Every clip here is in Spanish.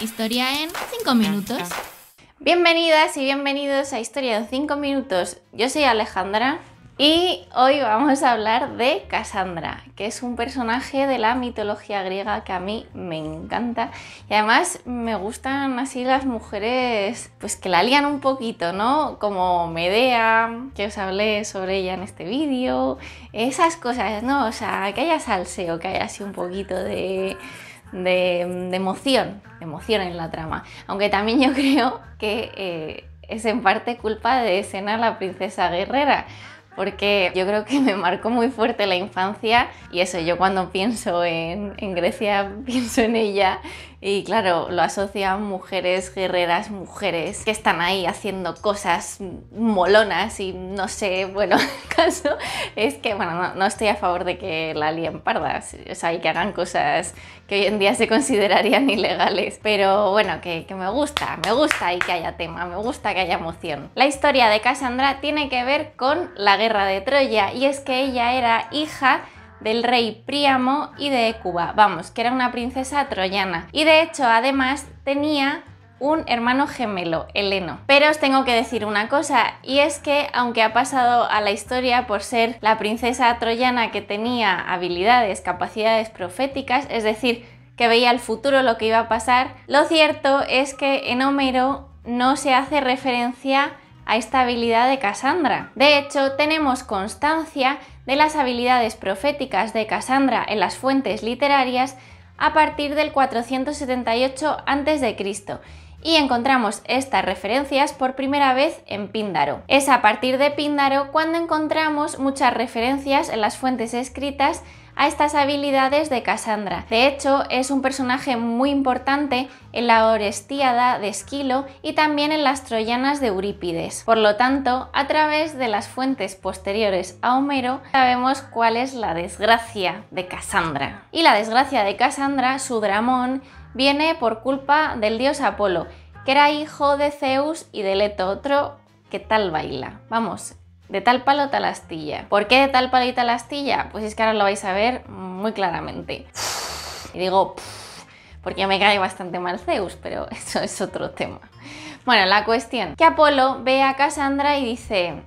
Historia en 5 minutos. Bienvenidas y bienvenidos a Historia en 5 minutos. Yo soy Alejandra y hoy vamos a hablar de Cassandra, que es un personaje de la mitología griega que a mí me encanta. Y además me gustan así las mujeres, pues que la lían un poquito, ¿no? Como Medea, que os hablé sobre ella en este vídeo. Esas cosas, ¿no? O sea, que haya salseo, que haya así un poquito de de, emoción, emoción en la trama. Aunque también yo creo que eh, es en parte culpa de escena la princesa guerrera, porque yo creo que me marcó muy fuerte la infancia y eso, yo cuando pienso en, en Grecia pienso en ella y claro, lo asocian mujeres guerreras, mujeres que están ahí haciendo cosas molonas y no sé, bueno, el caso es que, bueno, no, estoy a favor de que la líen pardas, o sea, y que hagan cosas que hoy en día se considerarían ilegales, pero bueno, que, que me gusta, me gusta y que haya tema, me gusta que haya emoción. La historia de Cassandra tiene que ver con la guerra de Troya y es que ella era hija del rey Príamo y de Ecuba, vamos, que era una princesa troyana. Y de hecho, además, tenía un hermano gemelo, Heleno. Pero os tengo que decir una cosa, y es que aunque ha pasado a la historia por ser la princesa troyana que tenía habilidades, capacidades proféticas, es decir, que veía el futuro, lo que iba a pasar, lo cierto es que en Homero no se hace referencia a esta habilidad de Casandra. De hecho, tenemos constancia de las habilidades proféticas de Casandra en las fuentes literarias a partir del 478 a.C. Y encontramos estas referencias por primera vez en Píndaro. Es a partir de Píndaro cuando encontramos muchas referencias en las fuentes escritas a estas habilidades de Cassandra. De hecho, es un personaje muy importante en la Orestiada de Esquilo y también en las Troyanas de Eurípides. Por lo tanto, a través de las fuentes posteriores a Homero, sabemos cuál es la desgracia de Cassandra. Y la desgracia de Cassandra, su dramón, viene por culpa del dios Apolo, que era hijo de Zeus y de Leto, otro que tal baila. Vamos, de tal palo tal astilla. ¿Por qué de tal palo y tal astilla? Pues es que ahora lo vais a ver muy claramente. Y digo, porque me cae bastante mal Zeus, pero eso es otro tema. Bueno, la cuestión, que Apolo ve a Cassandra y dice,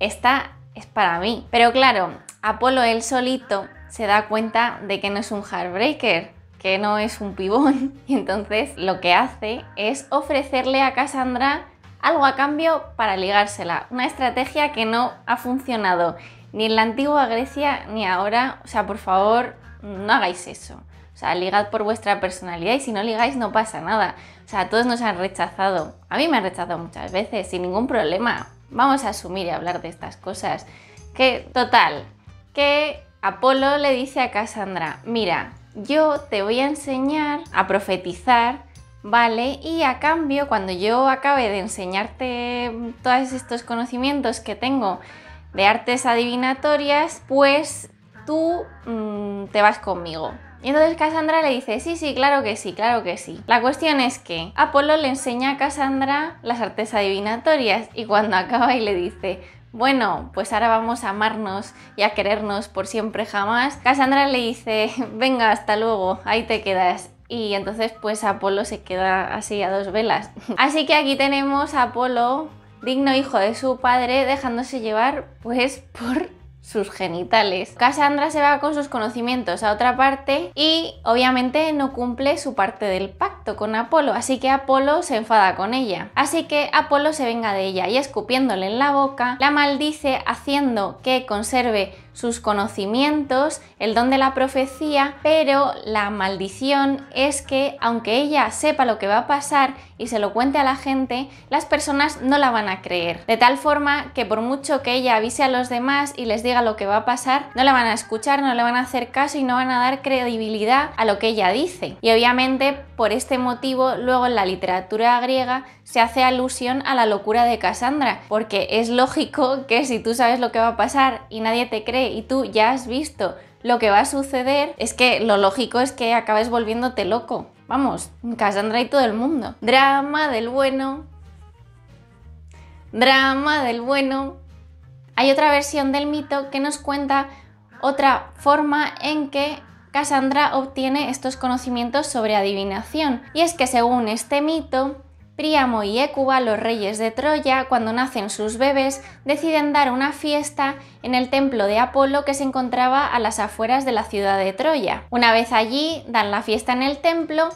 esta es para mí. Pero claro, Apolo él solito se da cuenta de que no es un heartbreaker, que no es un pibón. Y entonces lo que hace es ofrecerle a Cassandra algo a cambio para ligársela. Una estrategia que no ha funcionado ni en la antigua Grecia ni ahora. O sea, por favor, no hagáis eso. O sea, ligad por vuestra personalidad y si no ligáis no pasa nada. O sea, todos nos han rechazado. A mí me han rechazado muchas veces sin ningún problema. Vamos a asumir y hablar de estas cosas. Que, total, que Apolo le dice a Cassandra, mira, yo te voy a enseñar a profetizar Vale, y a cambio, cuando yo acabe de enseñarte todos estos conocimientos que tengo de artes adivinatorias, pues tú mm, te vas conmigo. Y entonces Cassandra le dice, sí, sí, claro que sí, claro que sí. La cuestión es que Apolo le enseña a Cassandra las artes adivinatorias y cuando acaba y le dice, bueno, pues ahora vamos a amarnos y a querernos por siempre jamás, Cassandra le dice, venga, hasta luego, ahí te quedas y entonces pues Apolo se queda así a dos velas. Así que aquí tenemos a Apolo, digno hijo de su padre, dejándose llevar pues por sus genitales. Cassandra se va con sus conocimientos a otra parte y obviamente no cumple su parte del pacto con Apolo, así que Apolo se enfada con ella. Así que Apolo se venga de ella y escupiéndole en la boca, la maldice haciendo que conserve sus conocimientos, el don de la profecía, pero la maldición es que aunque ella sepa lo que va a pasar y se lo cuente a la gente, las personas no la van a creer. De tal forma que por mucho que ella avise a los demás y les diga lo que va a pasar, no la van a escuchar, no le van a hacer caso y no van a dar credibilidad a lo que ella dice. Y obviamente por este motivo luego en la literatura griega se hace alusión a la locura de Cassandra, porque es lógico que si tú sabes lo que va a pasar y nadie te cree y tú ya has visto lo que va a suceder, es que lo lógico es que acabes volviéndote loco. Vamos, Cassandra y todo el mundo. Drama del bueno. Drama del bueno. Hay otra versión del mito que nos cuenta otra forma en que Cassandra obtiene estos conocimientos sobre adivinación. Y es que según este mito, Príamo y Écuba, los reyes de Troya, cuando nacen sus bebés, deciden dar una fiesta en el templo de Apolo que se encontraba a las afueras de la ciudad de Troya. Una vez allí, dan la fiesta en el templo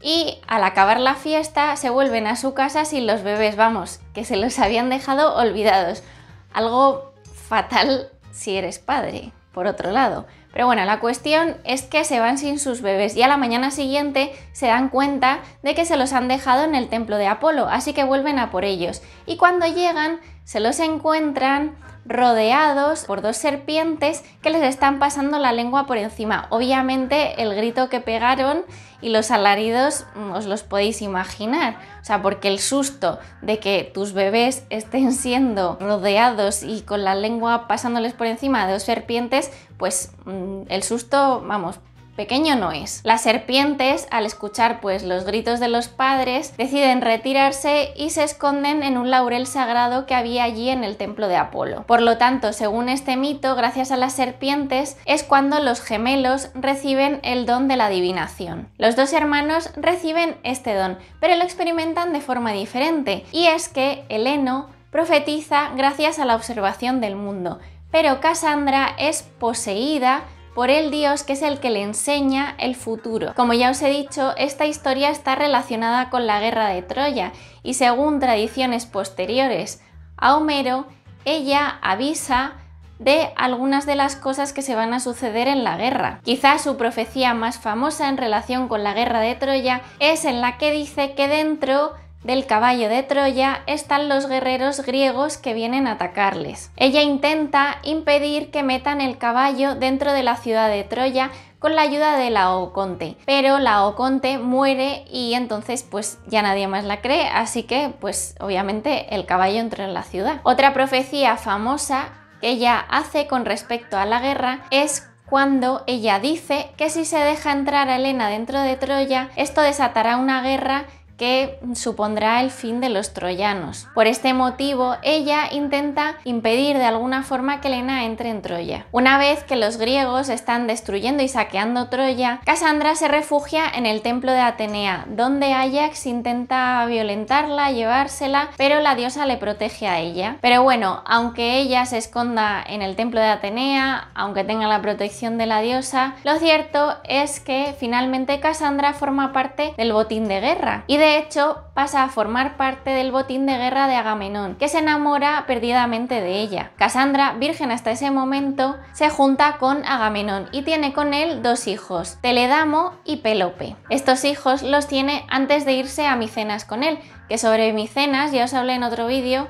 y al acabar la fiesta se vuelven a su casa sin los bebés, vamos, que se los habían dejado olvidados. Algo fatal si eres padre por otro lado. Pero bueno, la cuestión es que se van sin sus bebés y a la mañana siguiente se dan cuenta de que se los han dejado en el templo de Apolo, así que vuelven a por ellos. Y cuando llegan, se los encuentran rodeados por dos serpientes que les están pasando la lengua por encima. Obviamente el grito que pegaron y los alaridos mm, os los podéis imaginar. O sea, porque el susto de que tus bebés estén siendo rodeados y con la lengua pasándoles por encima de dos serpientes, pues mm, el susto, vamos, pequeño no es. Las serpientes, al escuchar pues los gritos de los padres, deciden retirarse y se esconden en un laurel sagrado que había allí en el templo de Apolo. Por lo tanto, según este mito, gracias a las serpientes es cuando los gemelos reciben el don de la adivinación. Los dos hermanos reciben este don, pero lo experimentan de forma diferente, y es que Heleno profetiza gracias a la observación del mundo, pero Cassandra es poseída por el dios que es el que le enseña el futuro. Como ya os he dicho, esta historia está relacionada con la guerra de Troya y según tradiciones posteriores a Homero, ella avisa de algunas de las cosas que se van a suceder en la guerra. Quizás su profecía más famosa en relación con la guerra de Troya es en la que dice que dentro del caballo de Troya están los guerreros griegos que vienen a atacarles. Ella intenta impedir que metan el caballo dentro de la ciudad de Troya con la ayuda de Laoconte, pero Laoconte muere y entonces pues ya nadie más la cree, así que pues obviamente el caballo entra en la ciudad. Otra profecía famosa que ella hace con respecto a la guerra es cuando ella dice que si se deja entrar a Helena dentro de Troya, esto desatará una guerra que supondrá el fin de los troyanos. Por este motivo, ella intenta impedir de alguna forma que Helena entre en Troya. Una vez que los griegos están destruyendo y saqueando Troya, Cassandra se refugia en el templo de Atenea, donde Ajax intenta violentarla, llevársela, pero la diosa le protege a ella. Pero bueno, aunque ella se esconda en el templo de Atenea, aunque tenga la protección de la diosa, lo cierto es que finalmente Cassandra forma parte del botín de guerra de hecho pasa a formar parte del botín de guerra de Agamenón, que se enamora perdidamente de ella. Casandra, virgen hasta ese momento, se junta con Agamenón y tiene con él dos hijos, Teledamo y Pelope. Estos hijos los tiene antes de irse a Micenas con él, que sobre Micenas ya os hablé en otro vídeo,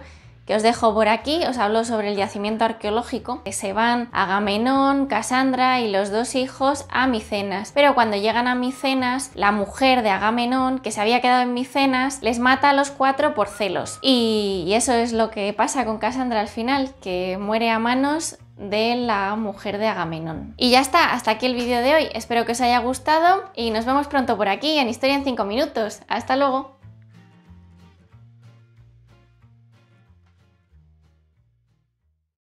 que os dejo por aquí. Os hablo sobre el yacimiento arqueológico que se van Agamenón, Casandra y los dos hijos a Micenas. Pero cuando llegan a Micenas, la mujer de Agamenón, que se había quedado en Micenas, les mata a los cuatro por celos. Y, eso es lo que pasa con Casandra al final, que muere a manos de la mujer de Agamenón. Y ya está, hasta aquí el vídeo de hoy. Espero que os haya gustado y nos vemos pronto por aquí en Historia en 5 minutos. ¡Hasta luego!